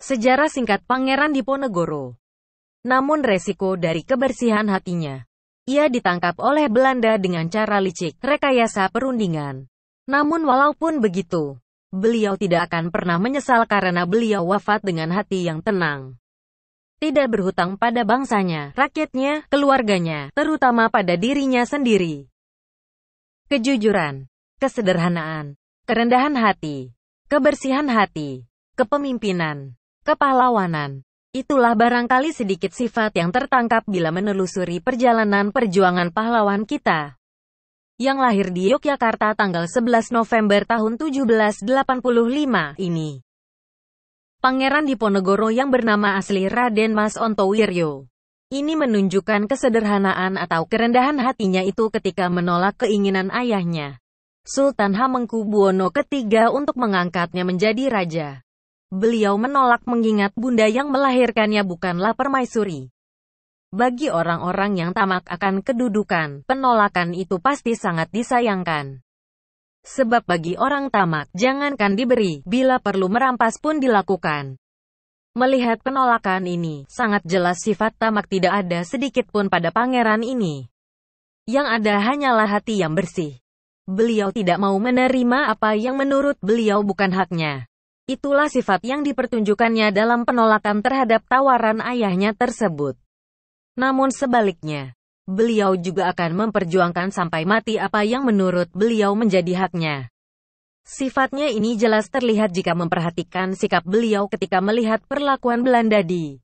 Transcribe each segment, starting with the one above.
Sejarah singkat Pangeran Diponegoro. Namun resiko dari kebersihan hatinya. Ia ditangkap oleh Belanda dengan cara licik, rekayasa perundingan. Namun walaupun begitu, beliau tidak akan pernah menyesal karena beliau wafat dengan hati yang tenang. Tidak berhutang pada bangsanya, rakyatnya, keluarganya, terutama pada dirinya sendiri. Kejujuran, kesederhanaan, kerendahan hati, kebersihan hati, kepemimpinan, kepahlawanan. Itulah barangkali sedikit sifat yang tertangkap bila menelusuri perjalanan perjuangan pahlawan kita. Yang lahir di Yogyakarta tanggal 11 November tahun 1785 ini. Pangeran Diponegoro yang bernama asli Raden Mas Ontowiryo. Ini menunjukkan kesederhanaan atau kerendahan hatinya itu ketika menolak keinginan ayahnya. Sultan Hamengkubuwono III untuk mengangkatnya menjadi raja. Beliau menolak mengingat bunda yang melahirkannya bukanlah permaisuri. Bagi orang-orang yang tamak akan kedudukan, penolakan itu pasti sangat disayangkan. Sebab bagi orang tamak, jangankan diberi, bila perlu merampas pun dilakukan. Melihat penolakan ini, sangat jelas sifat tamak tidak ada sedikit pun pada pangeran ini. Yang ada hanyalah hati yang bersih. Beliau tidak mau menerima apa yang menurut beliau bukan haknya. Itulah sifat yang dipertunjukkannya dalam penolakan terhadap tawaran ayahnya tersebut. Namun sebaliknya, beliau juga akan memperjuangkan sampai mati apa yang menurut beliau menjadi haknya. Sifatnya ini jelas terlihat jika memperhatikan sikap beliau ketika melihat perlakuan Belanda di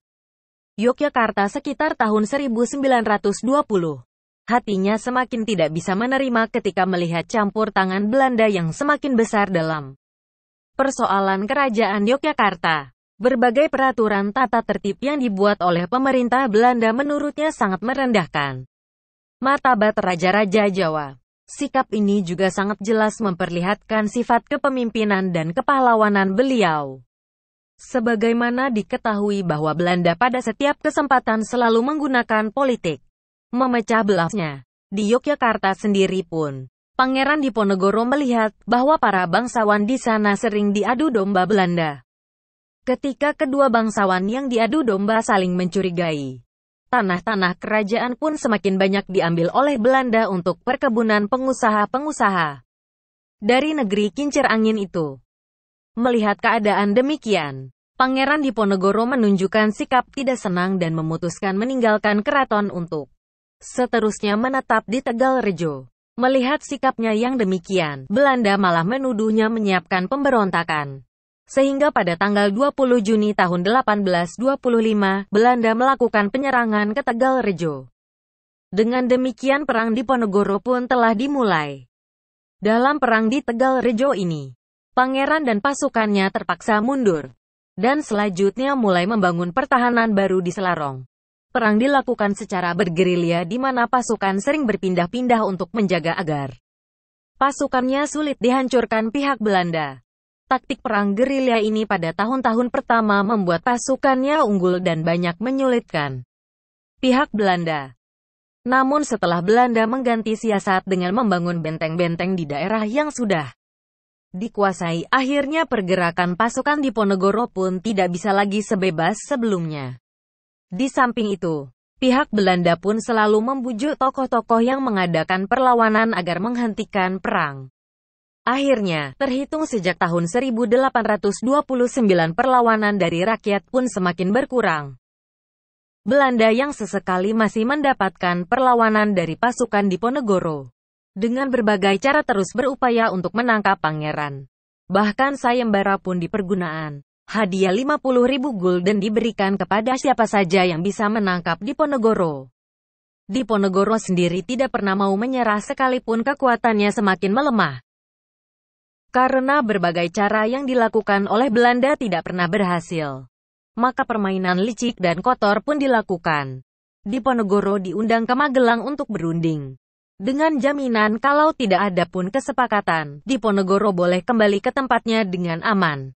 Yogyakarta sekitar tahun 1920. Hatinya semakin tidak bisa menerima ketika melihat campur tangan Belanda yang semakin besar dalam Persoalan Kerajaan Yogyakarta Berbagai peraturan tata tertib yang dibuat oleh pemerintah Belanda menurutnya sangat merendahkan matabat raja-raja Jawa. Sikap ini juga sangat jelas memperlihatkan sifat kepemimpinan dan kepahlawanan beliau. Sebagaimana diketahui bahwa Belanda pada setiap kesempatan selalu menggunakan politik, memecah belahnya. Di Yogyakarta sendiri pun, Pangeran Diponegoro melihat bahwa para bangsawan di sana sering diadu domba Belanda. Ketika kedua bangsawan yang diadu domba saling mencurigai, tanah-tanah kerajaan pun semakin banyak diambil oleh Belanda untuk perkebunan pengusaha-pengusaha dari negeri kincir angin itu. Melihat keadaan demikian, Pangeran Diponegoro menunjukkan sikap tidak senang dan memutuskan meninggalkan keraton untuk seterusnya menetap di Tegal Rejo. Melihat sikapnya yang demikian, Belanda malah menuduhnya menyiapkan pemberontakan. Sehingga pada tanggal 20 Juni tahun 1825, Belanda melakukan penyerangan ke Tegal Rejo. Dengan demikian perang di Ponegoro pun telah dimulai. Dalam perang di Tegal Rejo ini, pangeran dan pasukannya terpaksa mundur. Dan selanjutnya mulai membangun pertahanan baru di Selarong. Perang dilakukan secara bergerilya di mana pasukan sering berpindah-pindah untuk menjaga agar pasukannya sulit dihancurkan pihak Belanda. Taktik perang gerilya ini pada tahun-tahun pertama membuat pasukannya unggul dan banyak menyulitkan pihak Belanda. Namun setelah Belanda mengganti siasat dengan membangun benteng-benteng di daerah yang sudah dikuasai, akhirnya pergerakan pasukan di Ponegoro pun tidak bisa lagi sebebas sebelumnya. Di samping itu, pihak Belanda pun selalu membujuk tokoh-tokoh yang mengadakan perlawanan agar menghentikan perang. Akhirnya, terhitung sejak tahun 1829 perlawanan dari rakyat pun semakin berkurang. Belanda yang sesekali masih mendapatkan perlawanan dari pasukan Diponegoro. Dengan berbagai cara terus berupaya untuk menangkap pangeran. Bahkan sayembara pun dipergunakan. Hadiah 50.000 gulden diberikan kepada siapa saja yang bisa menangkap Diponegoro. Diponegoro sendiri tidak pernah mau menyerah sekalipun kekuatannya semakin melemah. Karena berbagai cara yang dilakukan oleh Belanda tidak pernah berhasil. Maka permainan licik dan kotor pun dilakukan. Diponegoro diundang ke Magelang untuk berunding. Dengan jaminan kalau tidak ada pun kesepakatan, Diponegoro boleh kembali ke tempatnya dengan aman.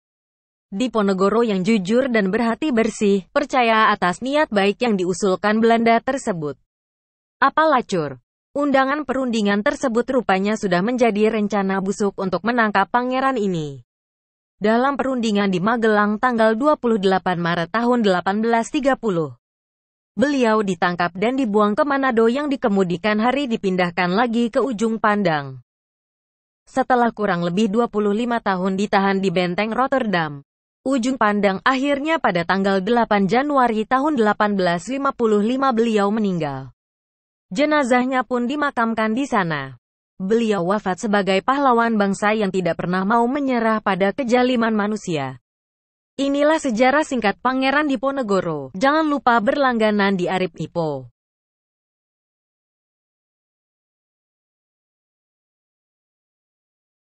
Diponegoro yang jujur dan berhati bersih, percaya atas niat baik yang diusulkan Belanda tersebut. Apa lacur? Undangan perundingan tersebut rupanya sudah menjadi rencana busuk untuk menangkap pangeran ini. Dalam perundingan di Magelang tanggal 28 Maret tahun 1830, beliau ditangkap dan dibuang ke Manado yang dikemudikan hari dipindahkan lagi ke ujung pandang. Setelah kurang lebih 25 tahun ditahan di benteng Rotterdam, ujung pandang akhirnya pada tanggal 8 Januari tahun 1855 beliau meninggal. Jenazahnya pun dimakamkan di sana. Beliau wafat sebagai pahlawan bangsa yang tidak pernah mau menyerah pada kejaliman manusia. Inilah sejarah singkat Pangeran Diponegoro. Jangan lupa berlangganan di Arif Ipo.